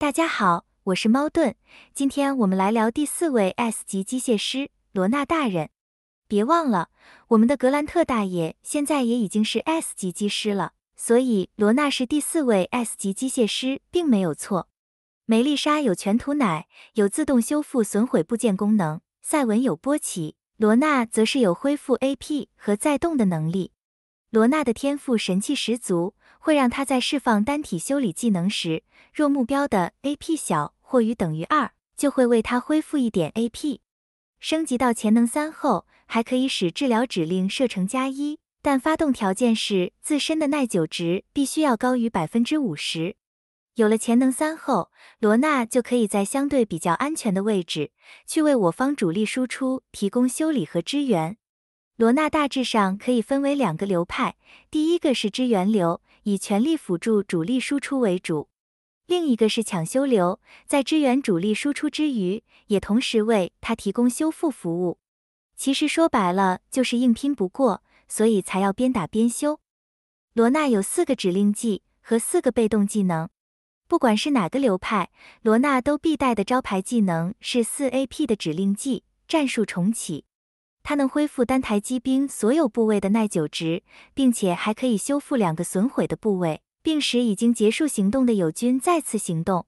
大家好，我是猫顿，今天我们来聊第四位 S 级机械师罗纳大人。别忘了，我们的格兰特大爷现在也已经是 S 级机师了，所以罗纳是第四位 S 级机械师并没有错。梅丽莎有全图奶，有自动修复损毁部件功能；赛文有波奇，罗纳则是有恢复 AP 和再动的能力。罗娜的天赋神气十足，会让她在释放单体修理技能时，若目标的 AP 小或于等于二，就会为她恢复一点 AP。升级到潜能三后，还可以使治疗指令射程加一，但发动条件是自身的耐久值必须要高于百分之五十。有了潜能三后，罗娜就可以在相对比较安全的位置，去为我方主力输出提供修理和支援。罗娜大致上可以分为两个流派，第一个是支援流，以全力辅助主力输出为主；另一个是抢修流，在支援主力输出之余，也同时为他提供修复服务。其实说白了就是硬拼不过，所以才要边打边修。罗娜有四个指令技和四个被动技能，不管是哪个流派，罗娜都必带的招牌技能是四 AP 的指令技——战术重启。它能恢复单台机兵所有部位的耐久值，并且还可以修复两个损毁的部位，并使已经结束行动的友军再次行动。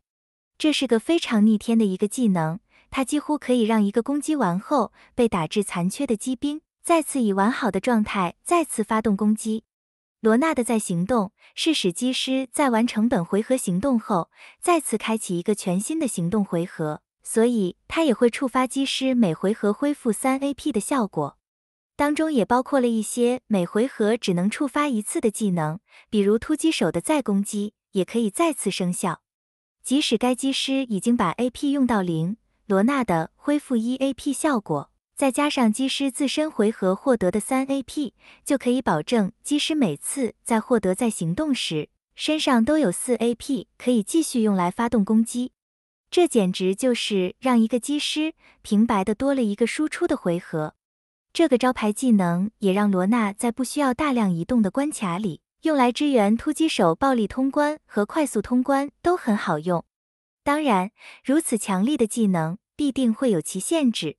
这是个非常逆天的一个技能，它几乎可以让一个攻击完后被打至残缺的机兵，再次以完好的状态再次发动攻击。罗纳的在行动是使机师在完成本回合行动后，再次开启一个全新的行动回合。所以它也会触发机师每回合恢复三 AP 的效果，当中也包括了一些每回合只能触发一次的技能，比如突击手的再攻击也可以再次生效。即使该机师已经把 AP 用到零，罗娜的恢复一 AP 效果再加上机师自身回合获得的三 AP，就可以保证机师每次在获得再行动时身上都有四 AP，可以继续用来发动攻击。这简直就是让一个机师平白的多了一个输出的回合。这个招牌技能也让罗娜在不需要大量移动的关卡里，用来支援突击手暴力通关和快速通关都很好用。当然，如此强力的技能必定会有其限制。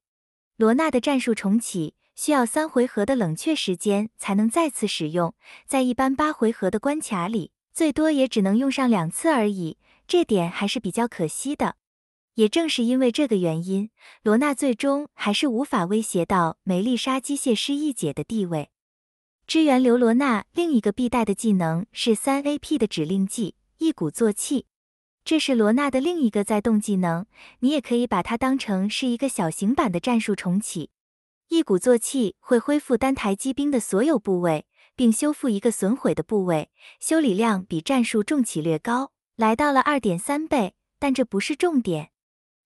罗娜的战术重启需要三回合的冷却时间才能再次使用，在一般八回合的关卡里，最多也只能用上两次而已，这点还是比较可惜的。也正是因为这个原因，罗娜最终还是无法威胁到梅丽莎机械师一姐的地位。支援刘罗娜另一个必带的技能是三 AP 的指令技一鼓作气，这是罗娜的另一个在动技能，你也可以把它当成是一个小型版的战术重启。一鼓作气会恢复单台机兵的所有部位，并修复一个损毁的部位，修理量比战术重启略高，来到了二点三倍。但这不是重点。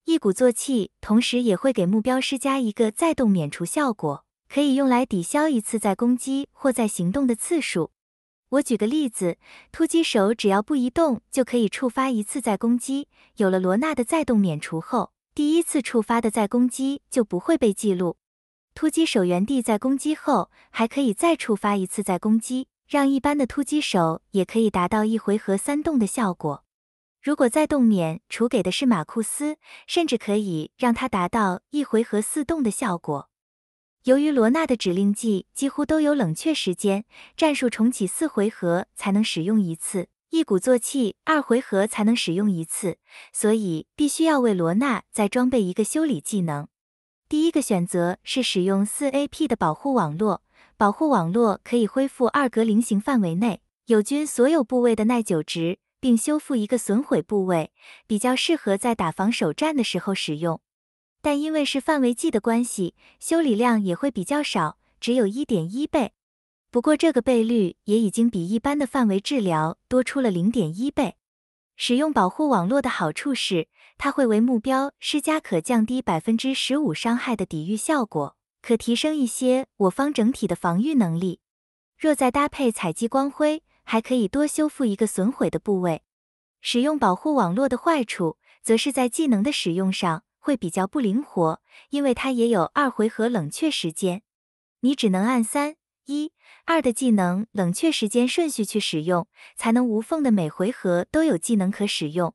一鼓作气，同时也会给目标施加一个再动免除效果，可以用来抵消一次再攻击或再行动的次数。我举个例子，突击手只要不移动就可以触发一次再攻击。有了罗娜的再动免除后，第一次触发的再攻击就不会被记录。突击手原地再攻击后，还可以再触发一次再攻击，让一般的突击手也可以达到一回合三动的效果。如果再动免除给的是马库斯，甚至可以让他达到一回合四动的效果。由于罗纳的指令技几乎都有冷却时间，战术重启四回合才能使用一次，一鼓作气二回合才能使用一次，所以必须要为罗纳再装备一个修理技能。第一个选择是使用四 AP 的保护网络，保护网络可以恢复二格菱形范围内友军所有部位的耐久值。并修复一个损毁部位，比较适合在打防守战的时候使用，但因为是范围技的关系，修理量也会比较少，只有一点一倍。不过这个倍率也已经比一般的范围治疗多出了零点一倍。使用保护网络的好处是，它会为目标施加可降低百分之十五伤害的抵御效果，可提升一些我方整体的防御能力。若再搭配采集光辉。还可以多修复一个损毁的部位。使用保护网络的坏处，则是在技能的使用上会比较不灵活，因为它也有二回合冷却时间，你只能按三一二的技能冷却时间顺序去使用，才能无缝的每回合都有技能可使用。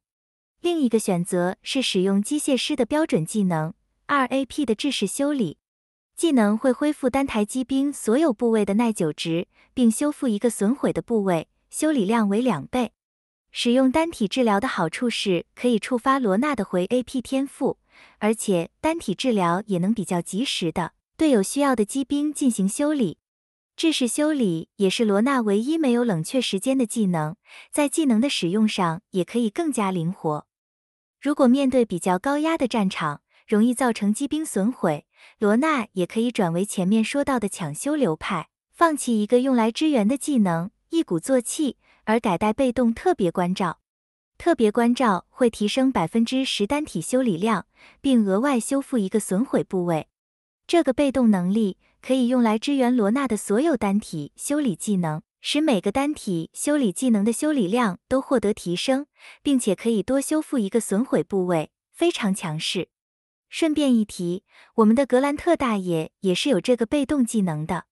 另一个选择是使用机械师的标准技能二 AP 的制式修理。技能会恢复单台机兵所有部位的耐久值，并修复一个损毁的部位，修理量为两倍。使用单体治疗的好处是可以触发罗娜的回 AP 天赋，而且单体治疗也能比较及时的对有需要的机兵进行修理。这是修理也是罗娜唯一没有冷却时间的技能，在技能的使用上也可以更加灵活。如果面对比较高压的战场，容易造成机兵损毁。罗娜也可以转为前面说到的抢修流派，放弃一个用来支援的技能，一鼓作气，而改带被动特别关照。特别关照会提升百分之十单体修理量，并额外修复一个损毁部位。这个被动能力可以用来支援罗娜的所有单体修理技能，使每个单体修理技能的修理量都获得提升，并且可以多修复一个损毁部位，非常强势。顺便一提，我们的格兰特大爷也是有这个被动技能的。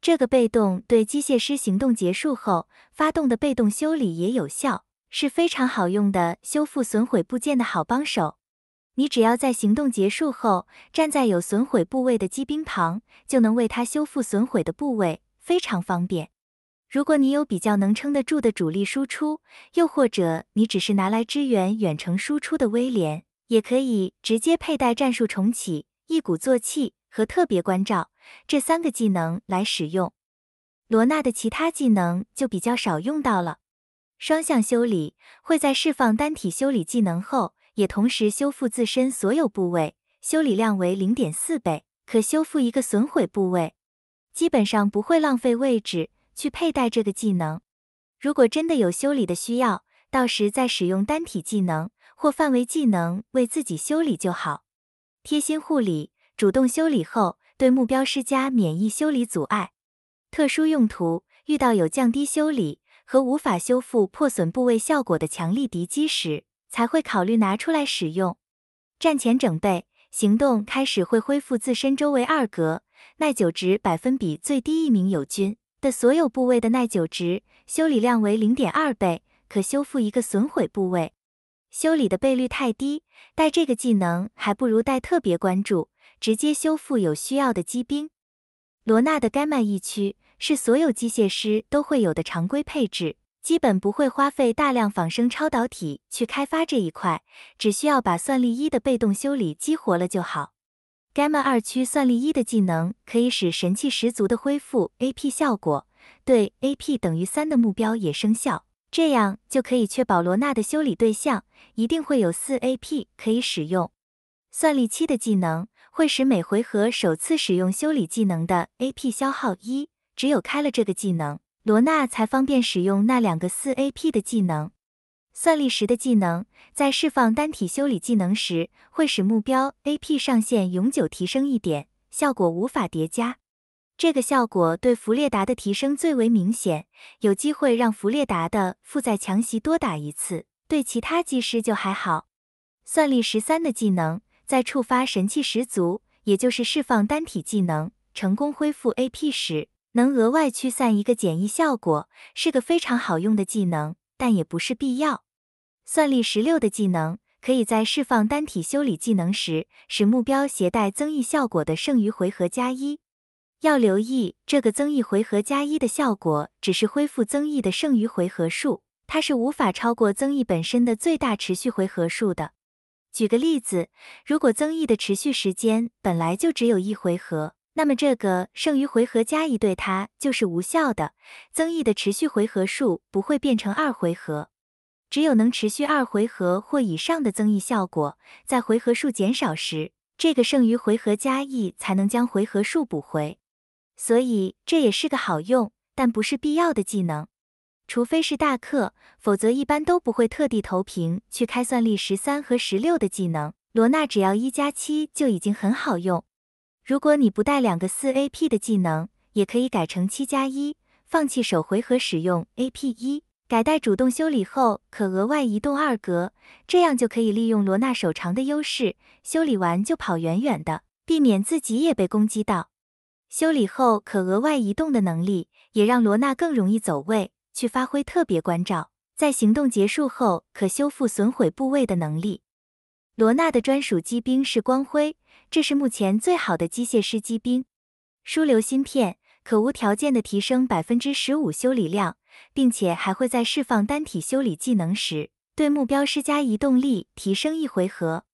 这个被动对机械师行动结束后发动的被动修理也有效，是非常好用的修复损毁部件的好帮手。你只要在行动结束后站在有损毁部位的机兵旁，就能为他修复损毁的部位，非常方便。如果你有比较能撑得住的主力输出，又或者你只是拿来支援远程输出的威廉。也可以直接佩戴战术重启、一鼓作气和特别关照这三个技能来使用。罗娜的其他技能就比较少用到了。双向修理会在释放单体修理技能后，也同时修复自身所有部位，修理量为零点四倍，可修复一个损毁部位。基本上不会浪费位置去佩戴这个技能。如果真的有修理的需要，到时再使用单体技能。或范围技能为自己修理就好，贴心护理，主动修理后对目标施加免疫修理阻碍。特殊用途遇到有降低修理和无法修复破损部位效果的强力敌机时，才会考虑拿出来使用。战前整备行动开始会恢复自身周围二格耐久值百分比最低一名友军的所有部位的耐久值，修理量为零点二倍，可修复一个损毁部位。修理的倍率太低，带这个技能还不如带特别关注，直接修复有需要的机兵。罗纳的 Gamma 一区是所有机械师都会有的常规配置，基本不会花费大量仿生超导体去开发这一块，只需要把算力一的被动修理激活了就好。Gamma 二区算力一的技能可以使神器十足的恢复 AP 效果，对 AP 等于三的目标也生效。这样就可以确保罗娜的修理对象一定会有四 AP 可以使用。算力七的技能会使每回合首次使用修理技能的 AP 消耗一，只有开了这个技能，罗娜才方便使用那两个四 AP 的技能。算力十的技能在释放单体修理技能时，会使目标 AP 上限永久提升一点，效果无法叠加。这个效果对弗列达的提升最为明显，有机会让弗列达的负载强袭多打一次，对其他技师就还好。算力十三的技能在触发神器十足，也就是释放单体技能成功恢复 AP 时，能额外驱散一个简易效果，是个非常好用的技能，但也不是必要。算力十六的技能可以在释放单体修理技能时，使目标携带增益效果的剩余回合加一。要留意，这个增益回合加一的效果只是恢复增益的剩余回合数，它是无法超过增益本身的最大持续回合数的。举个例子，如果增益的持续时间本来就只有一回合，那么这个剩余回合加一对它就是无效的，增益的持续回合数不会变成二回合。只有能持续二回合或以上的增益效果，在回合数减少时，这个剩余回合加一才能将回合数补回。所以这也是个好用但不是必要的技能，除非是大课，否则一般都不会特地投屏去开算力十三和十六的技能。罗娜只要一加七就已经很好用。如果你不带两个四 AP 的技能，也可以改成七加一，放弃首回合使用 AP 一，改带主动修理后可额外移动二格，这样就可以利用罗娜手长的优势，修理完就跑远远的，避免自己也被攻击到。修理后可额外移动的能力，也让罗娜更容易走位去发挥特别关照。在行动结束后可修复损毁部位的能力，罗娜的专属机兵是光辉，这是目前最好的机械师机兵。输流芯片可无条件的提升百分之十五修理量，并且还会在释放单体修理技能时，对目标施加移动力提升一回合。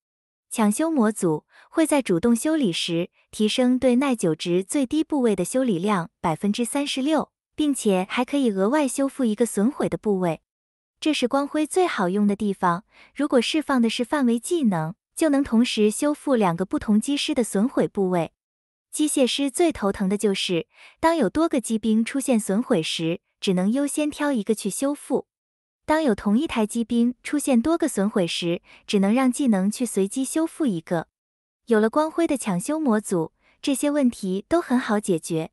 抢修模组。会在主动修理时提升对耐久值最低部位的修理量百分之三十六，并且还可以额外修复一个损毁的部位。这是光辉最好用的地方。如果释放的是范围技能，就能同时修复两个不同机师的损毁部位。机械师最头疼的就是，当有多个机兵出现损毁时，只能优先挑一个去修复；当有同一台机兵出现多个损毁时，只能让技能去随机修复一个。有了光辉的抢修模组，这些问题都很好解决。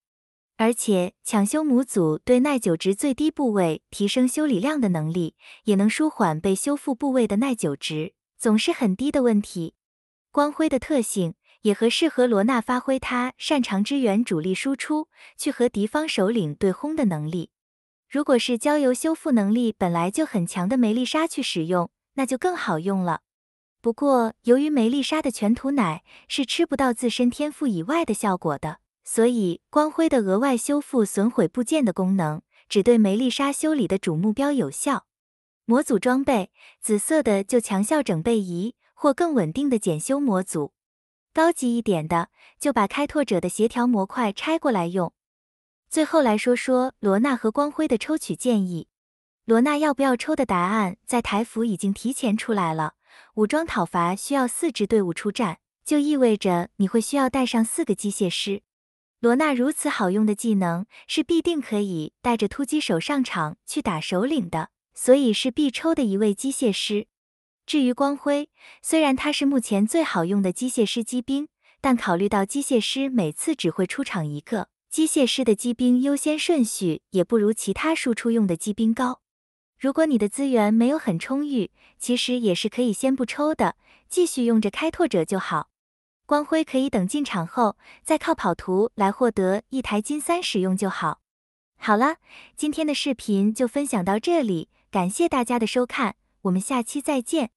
而且抢修模组对耐久值最低部位提升修理量的能力，也能舒缓被修复部位的耐久值总是很低的问题。光辉的特性也适合罗娜发挥他擅长支援主力输出，去和敌方首领对轰的能力。如果是交由修复能力本来就很强的梅丽莎去使用，那就更好用了。不过，由于梅丽莎的全涂奶是吃不到自身天赋以外的效果的，所以光辉的额外修复损毁部件的功能只对梅丽莎修理的主目标有效。模组装备，紫色的就强效整备仪或更稳定的检修模组，高级一点的就把开拓者的协调模块拆过来用。最后来说说罗娜和光辉的抽取建议，罗娜要不要抽的答案在台服已经提前出来了。武装讨伐需要四支队伍出战，就意味着你会需要带上四个机械师。罗娜如此好用的技能，是必定可以带着突击手上场去打首领的，所以是必抽的一位机械师。至于光辉，虽然他是目前最好用的机械师机兵，但考虑到机械师每次只会出场一个，机械师的机兵优先顺序也不如其他输出用的机兵高。如果你的资源没有很充裕，其实也是可以先不抽的，继续用着开拓者就好。光辉可以等进场后，再靠跑图来获得一台金三使用就好。好了，今天的视频就分享到这里，感谢大家的收看，我们下期再见。